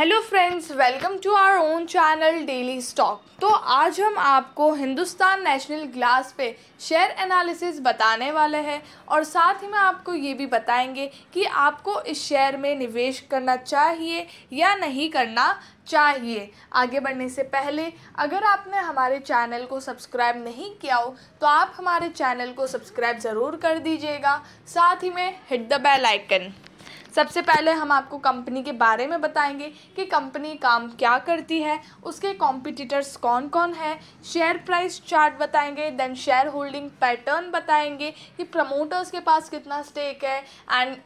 hello friends welcome to our own channel daily stock तो आज हम आपको हिंदुस्तान नेशनल ग्लास पे शेयर एनालिसिस बताने वाले हैं और साथ ही में आपको ये भी बताएंगे कि आपको इस शेयर में निवेश करना चाहिए या नहीं करना चाहिए आगे बढ़ने से पहले अगर आपने हमारे चैनल को सब्सक्राइब नहीं किया हो तो आप हमारे चैनल को सब्सक्राइब ज़रूर कर दीजिएगा साथ ही में हिट द बेल आइकन सबसे पहले हम आपको कंपनी के बारे में बताएंगे कि कंपनी काम क्या करती है उसके कॉम्पिटिटर्स कौन कौन है शेयर प्राइस चार्ट बताएंगे देन शेयर होल्डिंग पैटर्न बताएंगे कि प्रमोटर्स के पास कितना स्टेक है एंड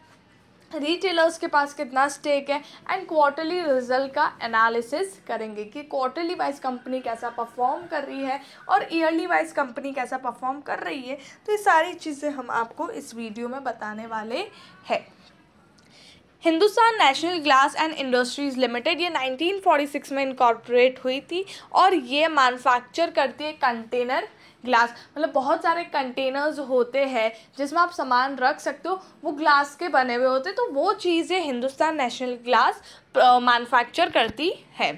रिटेलर्स के पास कितना स्टेक है एंड क्वार्टरली रिजल्ट का एनालिसिस करेंगे कि क्वार्टरली वाइज कंपनी कैसा परफॉर्म कर रही है और ईयरली वाइज कंपनी कैसा परफॉर्म कर रही है तो ये सारी चीज़ें हम आपको इस वीडियो में बताने वाले हैं Hindustan national glass and industries limited ये 1946 में इनकॉर्पोरेट हुई थी और ये मैनुफैक्चर करती है कंटेनर ग्लास मतलब बहुत सारे कंटेनर्स होते हैं जिसमें आप सामान रख सकते हो वो ग्लास के बने हुए होते हैं तो वो चीज़ें हिंदुस्तान नेशनल ग्लास मैनुफैक्चर करती है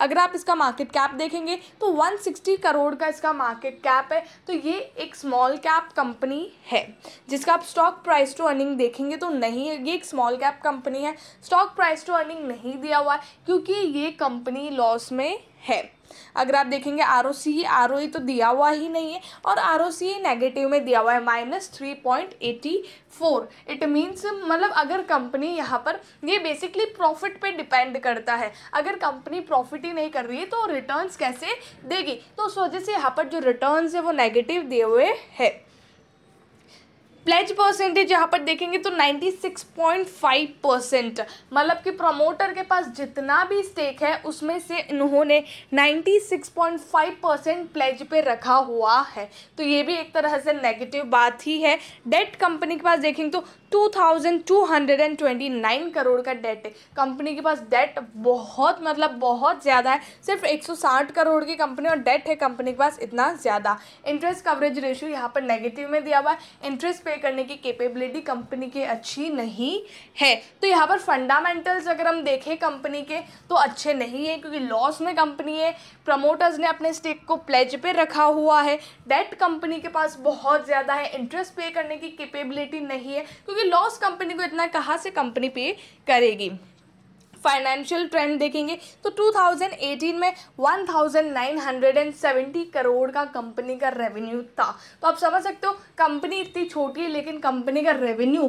अगर आप इसका मार्केट कैप देखेंगे तो 160 करोड़ का इसका मार्केट कैप है तो ये एक स्मॉल कैप कंपनी है जिसका आप स्टॉक प्राइस टू अर्निंग देखेंगे तो नहीं है ये एक स्मॉल कैप कंपनी है स्टॉक प्राइस टू अर्निंग नहीं दिया हुआ है क्योंकि ये कंपनी लॉस में है अगर आप देखेंगे R O C R O ई तो दिया हुआ ही नहीं है और आर ओ सी नेगेटिव में दिया हुआ है minus three point eighty four it means मतलब अगर कंपनी यहाँ पर ये बेसिकली प्रॉफिट पे डिपेंड करता है अगर कंपनी प्रॉफिट ही नहीं कर रही है तो रिटर्न्स कैसे देगी तो उस वजह से यहाँ पर जो रिटर्न्स है वो नेगेटिव दिए हुए है प्लेज परसेंटेज यहाँ पर देखेंगे तो 96.5 परसेंट मतलब कि प्रमोटर के पास जितना भी स्टेक है उसमें से इन्होंने 96.5 परसेंट प्लेज पे रखा हुआ है तो ये भी एक तरह से नेगेटिव बात ही है डेट कंपनी के पास देखेंगे तो 2229 करोड़ का डेट है कंपनी के पास डेट बहुत मतलब बहुत ज़्यादा है सिर्फ 160 करोड़ की कंपनी और डेट है कंपनी के पास इतना ज़्यादा इंटरेस्ट कवरेज रेशियो यहाँ पर नेगेटिव में दिया हुआ है इंटरेस्ट पे करने की कैपेबिलिटी कंपनी की अच्छी नहीं है तो यहाँ पर फंडामेंटल्स अगर हम देखें कंपनी के तो अच्छे नहीं है क्योंकि लॉस में कंपनी है प्रमोटर्स ने अपने स्टेक को प्लेज पर रखा हुआ है डेट कंपनी के पास बहुत ज़्यादा है इंटरेस्ट पे करने की कैपेबिलिटी नहीं है क्योंकि लॉस कंपनी को इतना कहाँ से कंपनी पे करेगी फाइनेंशियल ट्रेंड देखेंगे तो 2018 में 1970 करोड़ का कंपनी का रेवेन्यू था तो आप समझ सकते हो कंपनी इतनी छोटी है लेकिन कंपनी का रेवेन्यू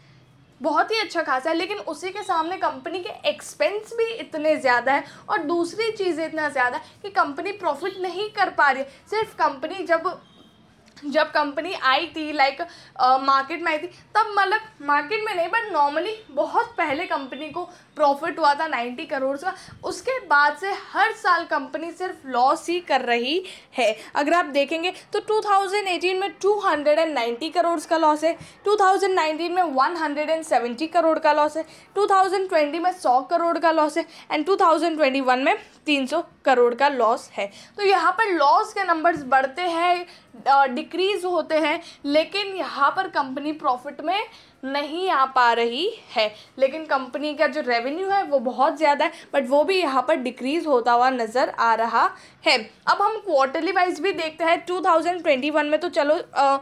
बहुत ही अच्छा खासा है लेकिन उसी के सामने कंपनी के एक्सपेंस भी इतने ज़्यादा है और दूसरी चीज़ इतना ज़्यादा कि कंपनी प्रॉफिट नहीं कर पा रही सिर्फ कंपनी जब जब कंपनी आई थी लाइक मार्केट में आई थी तब मतलब मार्केट में नहीं बट नॉर्मली बहुत पहले कंपनी को प्रॉफिट हुआ था 90 करोड़ का उसके बाद से हर साल कंपनी सिर्फ लॉस ही कर रही है अगर आप देखेंगे तो 2018 में 290 करोड़ का लॉस है 2019 में 170 करोड़ का लॉस है 2020 में 100 करोड़ का लॉस है एंड 2021 में 300 करोड़ का लॉस है तो यहाँ पर लॉस के नंबर्स बढ़ते हैं डिक्रीज होते हैं लेकिन यहाँ पर कंपनी प्रॉफिट में नहीं आ पा रही है लेकिन कंपनी का जो रेवेन्यू है वो बहुत ज़्यादा है बट वो भी यहाँ पर डिक्रीज होता हुआ नज़र आ रहा है अब हम क्वार्टरली वाइज भी देखते हैं 2021 में तो चलो आ,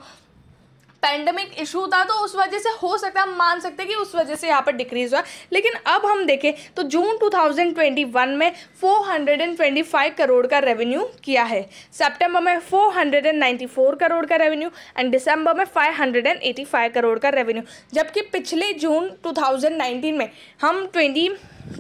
पैंडमिक इशू था तो उस वजह से हो सकता हम मान सकते हैं कि उस वजह से यहाँ पर डिक्रीज़ हुआ लेकिन अब हम देखें तो जून 2021 में 425 करोड़ का रेवेन्यू किया है सितंबर में 494 करोड़ का रेवेन्यू एंड दिसंबर में 585 करोड़ का रेवेन्यू जबकि पिछले जून 2019 में हम ट्वेंटी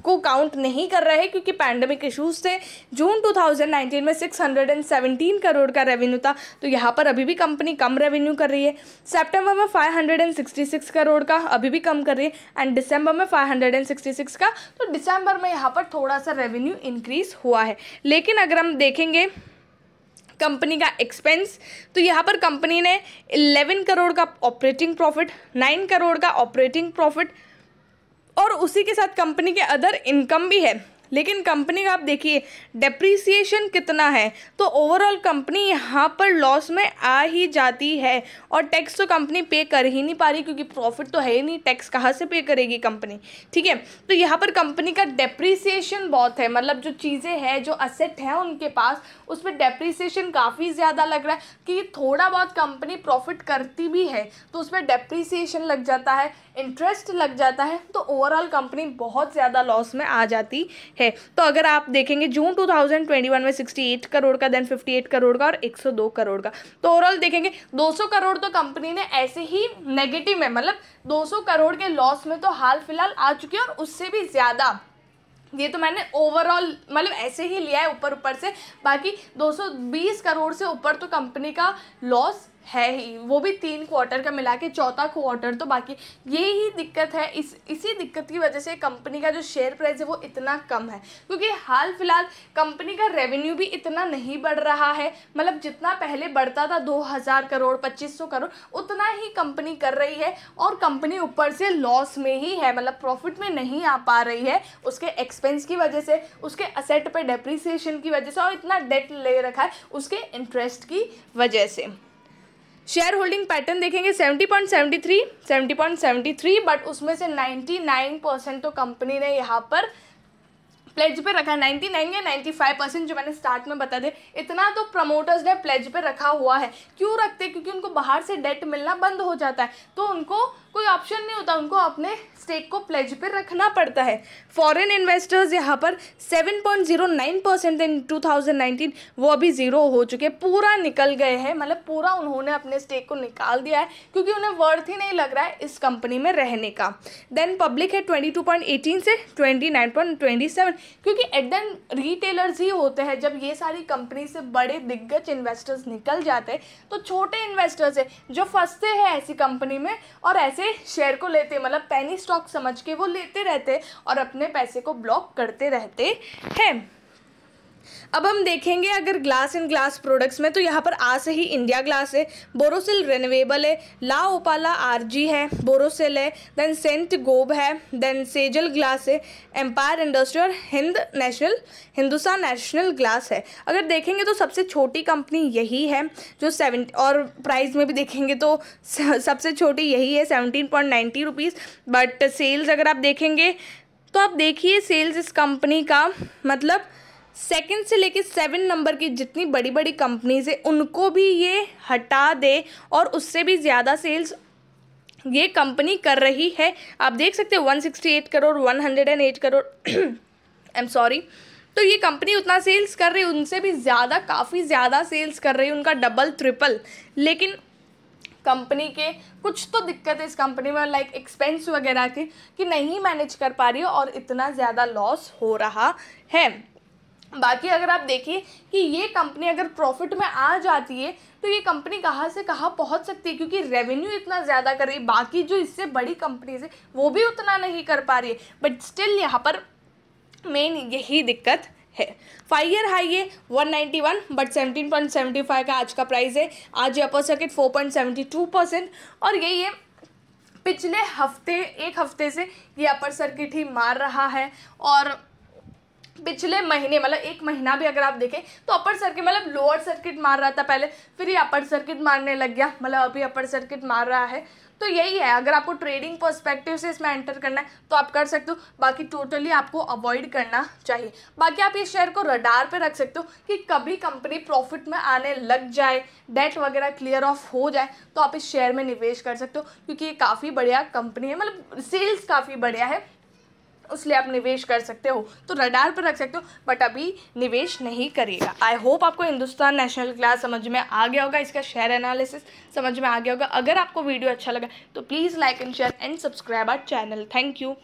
को काउंट नहीं कर रहे क्योंकि पैंडमिक इशूज से जून 2019 में 617 करोड़ का रेवेन्यू था तो यहाँ पर अभी भी कंपनी कम रेवेन्यू कर रही है सेप्टेम्बर में 566 करोड़ का अभी भी कम कर रही है एंड दिसंबर में 566 का तो दिसंबर में यहाँ पर थोड़ा सा रेवेन्यू इंक्रीज हुआ है लेकिन अगर हम देखेंगे कंपनी का एक्सपेंस तो यहाँ पर कंपनी ने 11 करोड़ का ऑपरेटिंग प्रॉफिट 9 करोड़ का ऑपरेटिंग प्रॉफिट और उसी के साथ कंपनी के अदर इनकम भी है लेकिन कंपनी का आप देखिए डेप्रिसिएशन कितना है तो ओवरऑल कंपनी यहाँ पर लॉस में आ ही जाती है और टैक्स तो कंपनी पे कर ही नहीं पा रही क्योंकि प्रॉफिट तो है ही नहीं टैक्स कहाँ से पे करेगी कंपनी ठीक है तो यहाँ पर कंपनी का डेप्रिसिएशन बहुत है मतलब जो चीज़ें हैं जो असेट हैं उनके पास उस पर डेप्रिसिएशन काफ़ी ज़्यादा लग रहा है कि थोड़ा बहुत कंपनी प्रॉफिट करती भी है तो उस पर डेप्रिसिएशन लग जाता है इंटरेस्ट लग जाता है तो ओवरऑल कंपनी बहुत ज़्यादा लॉस में आ जाती है तो अगर आप देखेंगे जून 2021 में 68 करोड़ का देन 58 करोड़ का और 102 करोड़ का तो ओवरऑल देखेंगे 200 करोड़ तो कंपनी ने ऐसे ही नेगेटिव में मतलब 200 करोड़ के लॉस में तो हाल फिलहाल आ चुकी है और उससे भी ज़्यादा ये तो मैंने ओवरऑल मतलब ऐसे ही लिया है ऊपर ऊपर से बाकी 220 करोड़ से ऊपर तो कंपनी का लॉस है ही वो भी तीन क्वार्टर का मिला के चौथा क्वार्टर तो बाकी ये ही दिक्कत है इस इसी दिक्कत की वजह से कंपनी का जो शेयर प्राइस है वो इतना कम है क्योंकि हाल फिलहाल कंपनी का रेवेन्यू भी इतना नहीं बढ़ रहा है मतलब जितना पहले बढ़ता था दो हज़ार करोड़ पच्चीस सौ करोड़ उतना ही कंपनी कर रही है और कंपनी ऊपर से लॉस में ही है मतलब प्रॉफिट में नहीं आ पा रही है उसके एक्सपेंस की वजह से उसके असेट पर डेप्रिसिएशन की वजह से और इतना डेट ले रखा है उसके इंटरेस्ट की वजह से शेयर होल्डिंग पैटर्न देखेंगे 70.73 70.73 बट उसमें से 99 परसेंट तो कंपनी ने यहाँ पर प्लेज पे रखा है नाइन्टी नाइन या नाइन्टी फाइव परसेंट जो मैंने स्टार्ट में बता दे इतना तो प्रमोटर्स ने प्लेज पे रखा हुआ है क्यों रखते क्योंकि उनको बाहर से डेट मिलना बंद हो जाता है तो उनको कोई ऑप्शन नहीं होता उनको अपने स्टेक को प्लेज पर रखना पड़ता है फॉरेन इन्वेस्टर्स यहाँ पर 7.09 परसेंट इन टू वो अभी ज़ीरो हो चुके पूरा निकल गए हैं मतलब पूरा उन्होंने अपने स्टेक को निकाल दिया है क्योंकि उन्हें वर्थ ही नहीं लग रहा है इस कंपनी में रहने का देन पब्लिक है 22.18 से 29.27 क्योंकि एट देन रिटेलर्स ही होते हैं जब ये सारी कंपनी से बड़े दिग्गज इन्वेस्टर्स निकल जाते तो छोटे इन्वेस्टर्स है जो फंसते हैं ऐसी कंपनी में और ऐसे शेयर को लेते मतलब पैनी स्टॉक समझ के वो लेते रहते और अपने पैसे को ब्लॉक करते रहते हैं अब हम देखेंगे अगर ग्लास एंड ग्लास प्रोडक्ट्स में तो यहाँ पर आ से ही इंडिया ग्लास है बोरोसिल रेनवेबल है ला ओपाला आर है बोरोसिल है देन सेंट गोब है देन सेजल ग्लास है एम्पायर इंडस्ट्री और Hind national Hindustan national glass है अगर देखेंगे तो सबसे छोटी कंपनी यही है जो सेवन और प्राइस में भी देखेंगे तो सबसे छोटी यही है seventeen point ninety rupees but sales अगर आप देखेंगे तो आप देखिए सेल्स इस कंपनी का मतलब सेकंड से लेके सेवन नंबर की जितनी बड़ी बड़ी कंपनीज है उनको भी ये हटा दे और उससे भी ज़्यादा सेल्स ये कंपनी कर रही है आप देख सकते हो eight crore one hundred and eight crore I am sorry तो ये कंपनी उतना सेल्स कर रही है उनसे भी ज़्यादा काफ़ी ज़्यादा सेल्स कर रही है उनका डबल ट्रिपल लेकिन कंपनी के कुछ तो दिक्कत है इस कंपनी में लाइक एक्सपेंस वगैरह के कि नहीं मैनेज कर पा रही हो और इतना ज़्यादा लॉस हो रहा है बाकी अगर आप देखिए कि ये कंपनी अगर प्रॉफिट में आ जाती है तो ये कंपनी कहाँ से कहाँ पहुँच सकती है क्योंकि रेवेन्यू इतना ज़्यादा कर रही है बाकी जो इससे बड़ी कंपनीज है वो भी उतना नहीं कर पा रही है बट स्टिल यहाँ पर मेन यही दिक्कत है फाइव ईयर हाई है 191 बट 17.75 का आज का प्राइस है आज ये अपर सर्किट 4.72 परसेंट और यही है पिछले हफ्ते एक हफ्ते से ये अपर सर्किट ही मार रहा है और पिछले महीने मतलब एक महीना भी अगर आप देखें तो अपर सर्किट मतलब लोअर सर्किट मार रहा था पहले फिर ये अपर सर्किट मारने लग गया मतलब अभी अपर सर्किट मार रहा है तो यही है अगर आपको ट्रेडिंग पर्सपेक्टिव से इसमें एंटर करना है तो आप कर सकते हो बाकी टोटली आपको अवॉइड करना चाहिए बाकी आप इस शेयर को रडार पे रख सकते हो कि कभी कंपनी प्रॉफिट में आने लग जाए डेट वगैरह क्लियर ऑफ हो जाए तो आप इस शेयर में निवेश कर सकते हो क्योंकि ये काफ़ी बढ़िया कंपनी है मतलब सेल्स काफ़ी बढ़िया है उसलिए आप निवेश कर सकते हो तो रडार पर रख सकते हो बट अभी निवेश नहीं करिएगा आई होप आपको हिंदुस्तान नेशनल क्लास समझ में आ गया होगा इसका शेयर एनालिसिस समझ में आ गया होगा अगर आपको वीडियो अच्छा लगा तो please like and share and subscribe our channel thank you